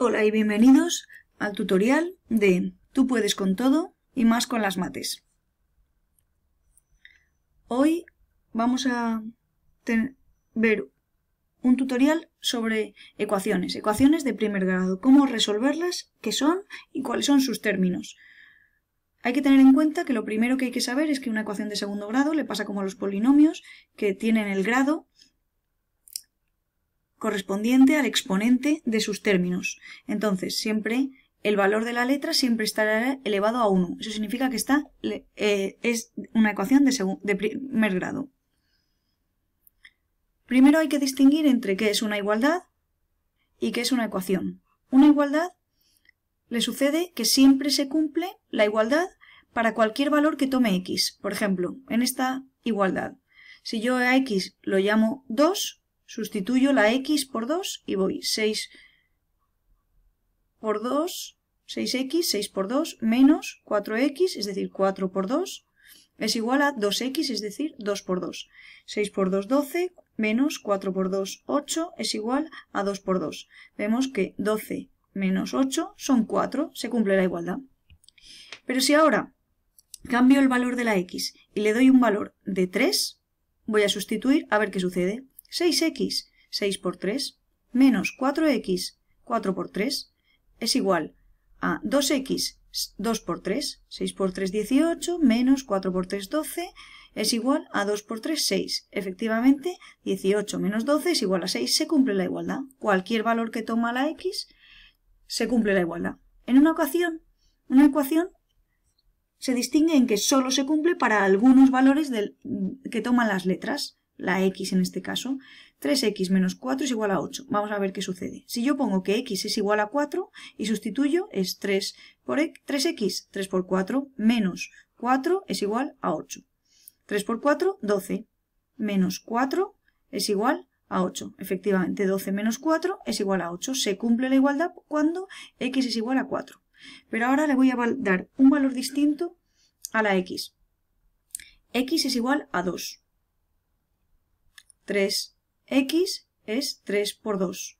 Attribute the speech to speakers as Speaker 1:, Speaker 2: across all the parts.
Speaker 1: Hola y bienvenidos al tutorial de Tú puedes con todo y más con las mates. Hoy vamos a ver un tutorial sobre ecuaciones, ecuaciones de primer grado, cómo resolverlas, qué son y cuáles son sus términos. Hay que tener en cuenta que lo primero que hay que saber es que una ecuación de segundo grado le pasa como a los polinomios, que tienen el grado correspondiente al exponente de sus términos. Entonces, siempre el valor de la letra siempre estará elevado a 1. Eso significa que está, eh, es una ecuación de, de primer grado. Primero hay que distinguir entre qué es una igualdad y qué es una ecuación. Una igualdad le sucede que siempre se cumple la igualdad para cualquier valor que tome x. Por ejemplo, en esta igualdad. Si yo a x lo llamo 2, Sustituyo la x por 2 y voy 6 por 2, 6x, 6 por 2, menos 4x, es decir, 4 por 2, es igual a 2x, es decir, 2 por 2. 6 por 2, 12, menos 4 por 2, 8, es igual a 2 por 2. Vemos que 12 menos 8 son 4, se cumple la igualdad. Pero si ahora cambio el valor de la x y le doy un valor de 3, voy a sustituir a ver qué sucede. 6x, 6 por 3, menos 4x, 4 por 3, es igual a 2x, 2 por 3, 6 por 3, 18, menos 4 por 3, 12, es igual a 2 por 3, 6. Efectivamente, 18 menos 12 es igual a 6, se cumple la igualdad. Cualquier valor que toma la x, se cumple la igualdad. En una ecuación, una ecuación se distingue en que solo se cumple para algunos valores del, que toman las letras la x en este caso, 3x menos 4 es igual a 8. Vamos a ver qué sucede. Si yo pongo que x es igual a 4 y sustituyo, es 3 por 3x, e, 3 por 4 menos 4 es igual a 8. 3 por 4, 12, menos 4 es igual a 8. Efectivamente, 12 menos 4 es igual a 8. Se cumple la igualdad cuando x es igual a 4. Pero ahora le voy a dar un valor distinto a la x. x es igual a 2. 3x es 3 por 2,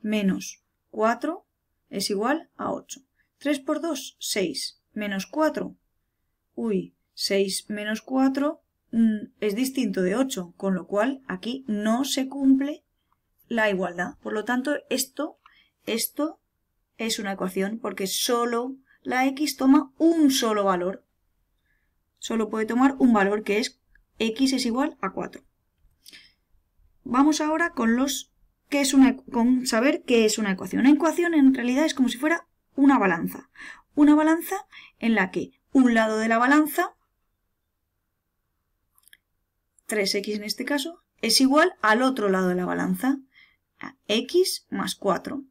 Speaker 1: menos 4 es igual a 8. 3 por 2, 6, menos 4. Uy, 6 menos 4 mm, es distinto de 8, con lo cual aquí no se cumple la igualdad. Por lo tanto, esto, esto es una ecuación porque solo la x toma un solo valor. Solo puede tomar un valor que es x es igual a 4. Vamos ahora con los que es una, con saber qué es una ecuación. Una ecuación en realidad es como si fuera una balanza. Una balanza en la que un lado de la balanza, 3x en este caso, es igual al otro lado de la balanza, x más 4.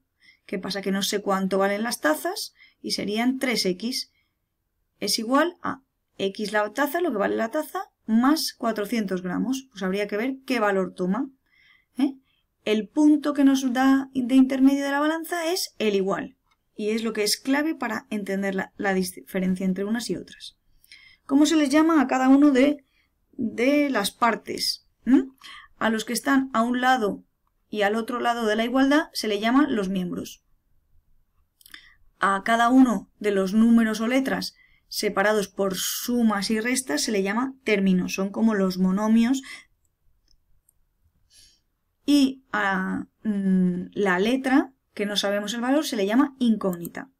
Speaker 1: ¿Qué pasa? Que no sé cuánto valen las tazas y serían 3x es igual a x la taza, lo que vale la taza, más 400 gramos. Pues habría que ver qué valor toma el punto que nos da de intermedio de la balanza es el igual, y es lo que es clave para entender la, diferencia entre unas y otras. ¿Cómo se les llama a cada uno de, de las partes? ¿Mm? A los que están a un lado y al otro lado de la igualdad se le llaman los miembros. A cada uno de los números o letras separados por sumas y restas se le llama términos. Son como los monomios y a mm, la letra, que no sabemos el valor, se le llama incógnita.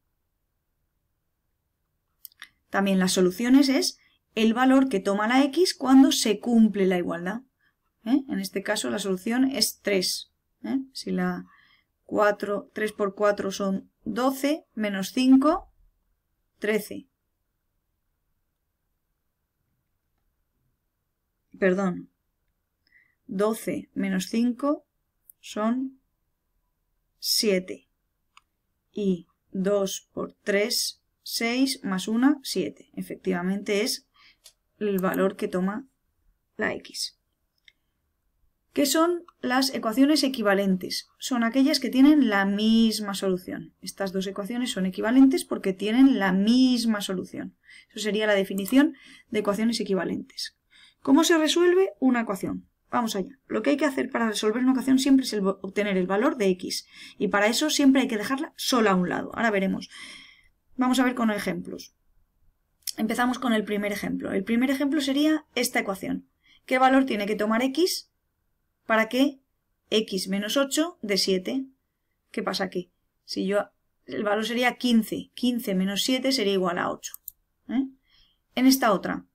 Speaker 1: También las soluciones es el valor que toma la x cuando se cumple la igualdad. ¿eh? En este caso la solución es 3. ¿eh? Si la 3 por 4 son 12, menos 5, 13. Perdón, 12 menos 5 son 7. Y 2 por 3, 6 más 1, 7. Efectivamente es el valor que toma la x. ¿Qué son las ecuaciones equivalentes? Son aquellas que tienen la misma solución. Estas dos ecuaciones son equivalentes porque tienen la misma solución. Eso sería la definición de ecuaciones equivalentes. ¿Cómo se resuelve una ecuación? Vamos allá. Lo que hay que hacer para resolver una ecuación siempre es obtener el valor de x. Y para eso siempre hay que dejarla sola a un lado. Ahora veremos. Vamos a ver con ejemplos. Empezamos con el primer ejemplo. El primer ejemplo sería esta ecuación. ¿Qué valor tiene que tomar x para que x menos 8 de 7? ¿Qué pasa aquí? Si yo, el valor sería 15. 15 menos 7 sería igual a 8. ¿eh? En esta otra,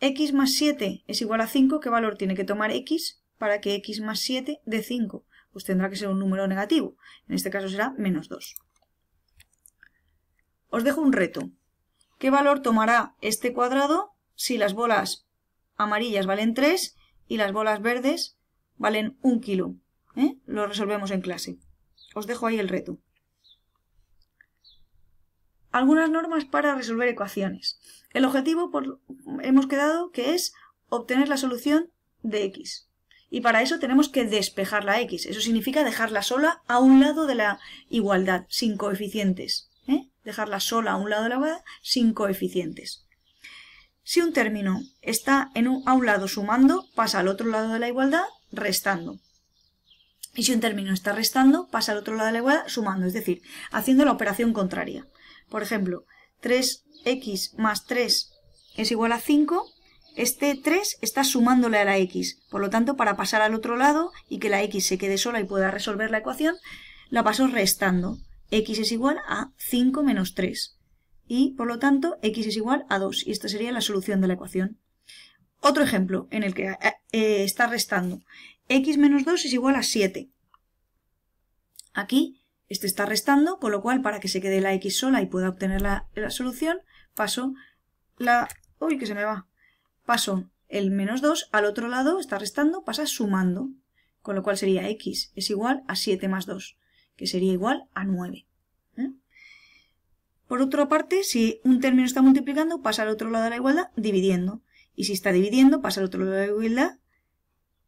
Speaker 1: x más 7 es igual a 5, ¿qué valor tiene que tomar x para que x más 7 dé 5? Pues tendrá que ser un número negativo. En este caso será menos 2. Os dejo un reto. ¿Qué valor tomará este cuadrado si las bolas amarillas valen 3 y las bolas verdes valen 1 kilo? ¿Eh? Lo resolvemos en clase. Os dejo ahí el reto algunas normas para resolver ecuaciones. El objetivo hemos quedado que es obtener la solución de x. Y para eso tenemos que despejar la x. Eso significa dejarla sola a un lado de la igualdad, sin coeficientes. ¿eh? Dejarla sola a un lado de la igualdad, sin coeficientes. Si un término está en un, a un lado sumando, pasa al otro lado de la igualdad restando. Y si un término está restando, pasa al otro lado de la igualdad sumando, es decir, haciendo la operación contraria. Por ejemplo, 3x más 3 es igual a 5, este 3 está sumándole a la x. Por lo tanto, para pasar al otro lado y que la x se quede sola y pueda resolver la ecuación, la paso restando. x es igual a 5 menos 3. Y, por lo tanto, x es igual a 2. Y esta sería la solución de la ecuación. Otro ejemplo en el que eh, eh, está restando. x menos 2 es igual a 7. Aquí este está restando, con lo cual para que se quede la x sola y pueda obtener la, solución, paso la... ¡Uy, que se me va! Paso el menos 2 al otro lado, está restando, pasa sumando, con lo cual sería x es igual a 7 más 2, que sería igual a 9. ¿eh? Por otra parte, si un término está multiplicando, pasa al otro lado de la igualdad dividiendo. Y si está dividiendo, pasa al otro lado de la igualdad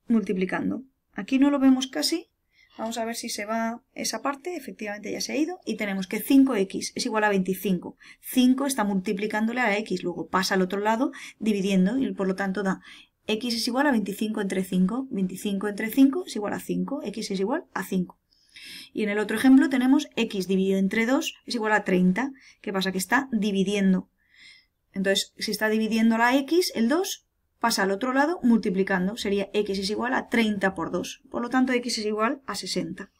Speaker 1: multiplicando. Aquí no lo vemos casi, Vamos a ver si se va esa parte, efectivamente ya se ha ido, y tenemos que 5x es igual a 25. 5 está multiplicándole a x, luego pasa al otro lado dividiendo y por lo tanto da x es igual a 25 entre 5, 25 entre 5 es igual a 5, x es igual a 5. Y en el otro ejemplo tenemos x dividido entre 2 es igual a 30, ¿qué pasa? Que está dividiendo. Entonces, si está dividiendo la x, el 2, pasa al otro lado multiplicando, sería x es igual a 30 por 2, por lo tanto x es igual a 60.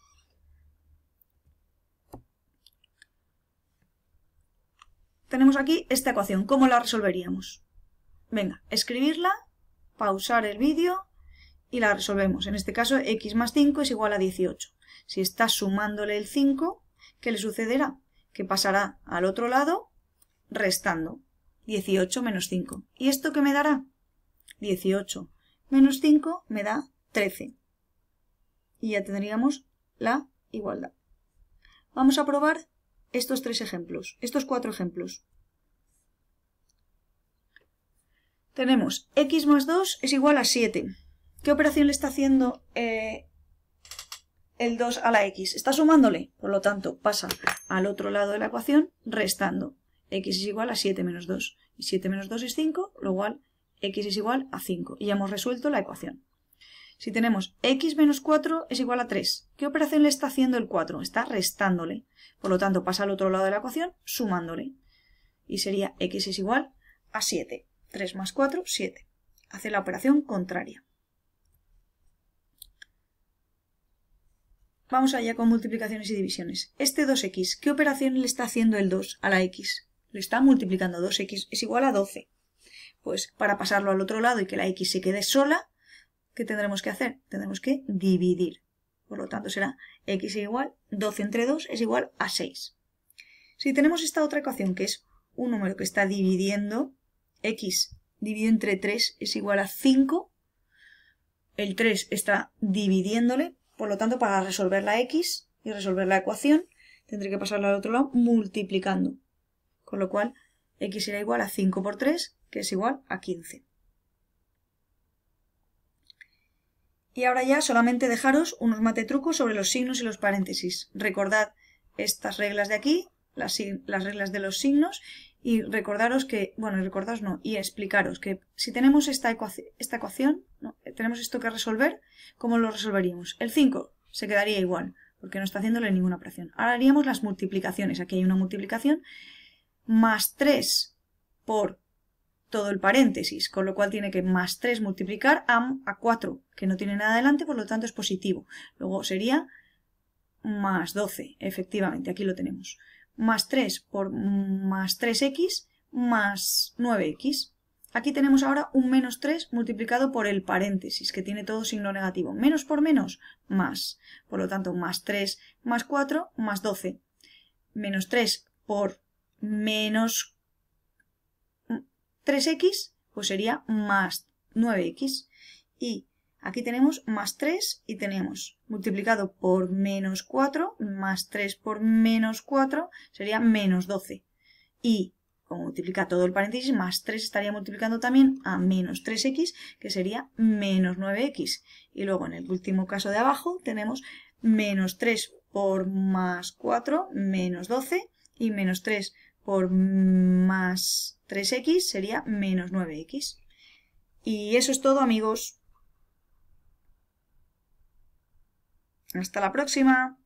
Speaker 1: Tenemos aquí esta ecuación, ¿cómo la resolveríamos? Venga, escribirla, pausar el vídeo y la resolvemos. En este caso, x más 5 es igual a 18. Si está sumándole el 5, ¿qué le sucederá? Que pasará al otro lado restando 18 menos 5. ¿Y esto qué me dará? 18 menos 5 me da 13. Y ya tendríamos la igualdad. Vamos a probar estos tres ejemplos, estos cuatro ejemplos. Tenemos x más 2 es igual a 7. ¿Qué operación le está haciendo eh, el 2 a la x? Está sumándole, por lo tanto pasa al otro lado de la ecuación restando. x es igual a 7 menos 2. Y 7 menos 2 es 5, lo cual x es igual a 5 y ya hemos resuelto la ecuación. Si tenemos x menos 4 es igual a 3, ¿qué operación le está haciendo el 4? Está restándole, por lo tanto pasa al otro lado de la ecuación sumándole y sería x es igual a 7. 3 más 4, 7. Hace la operación contraria. Vamos allá con multiplicaciones y divisiones. Este 2x, ¿qué operación le está haciendo el 2 a la x? Le está multiplicando 2x, es igual a 12 pues para pasarlo al otro lado y que la x se quede sola, ¿qué tendremos que hacer? Tendremos que dividir. Por lo tanto será x igual 12 entre 2 es igual a 6. Si tenemos esta otra ecuación que es un número que está dividiendo, x dividido entre 3 es igual a 5, el 3 está dividiéndole, por lo tanto para resolver la x y resolver la ecuación tendré que pasarla al otro lado multiplicando, con lo cual x será igual a 5 por 3, que es igual a 15. Y ahora ya solamente dejaros unos matetrucos sobre los signos y los paréntesis. Recordad estas reglas de aquí, las, las reglas de los signos, y recordaros que, bueno, recordaros no, y explicaros que si tenemos esta, ecuación, eh, tenemos esto que resolver, ¿cómo lo resolveríamos? El 5 se quedaría igual, porque no está haciéndole ninguna operación. Ahora haríamos las multiplicaciones. Aquí hay una multiplicación. Más 3 por todo el paréntesis, con lo cual tiene que más 3 multiplicar a, 4, que no tiene nada adelante, por lo tanto es positivo. Luego sería más 12, efectivamente, aquí lo tenemos. Más 3 por más 3x más 9x. Aquí tenemos ahora un menos 3 multiplicado por el paréntesis, que tiene todo signo negativo. Menos por menos, más. Por lo tanto, más 3 más 4 más 12. Menos 3 por menos 3x, pues sería más 9x. Y aquí tenemos más 3 y tenemos multiplicado por menos 4, más 3 por menos 4 sería menos 12. Y como multiplica todo el paréntesis, más 3 estaría multiplicando también a menos 3x, que sería menos 9x. Y luego en el último caso de abajo tenemos menos 3 por más 4, menos 12, y menos 3 por más 3x sería menos 9x. Y eso es todo, amigos. Hasta la próxima.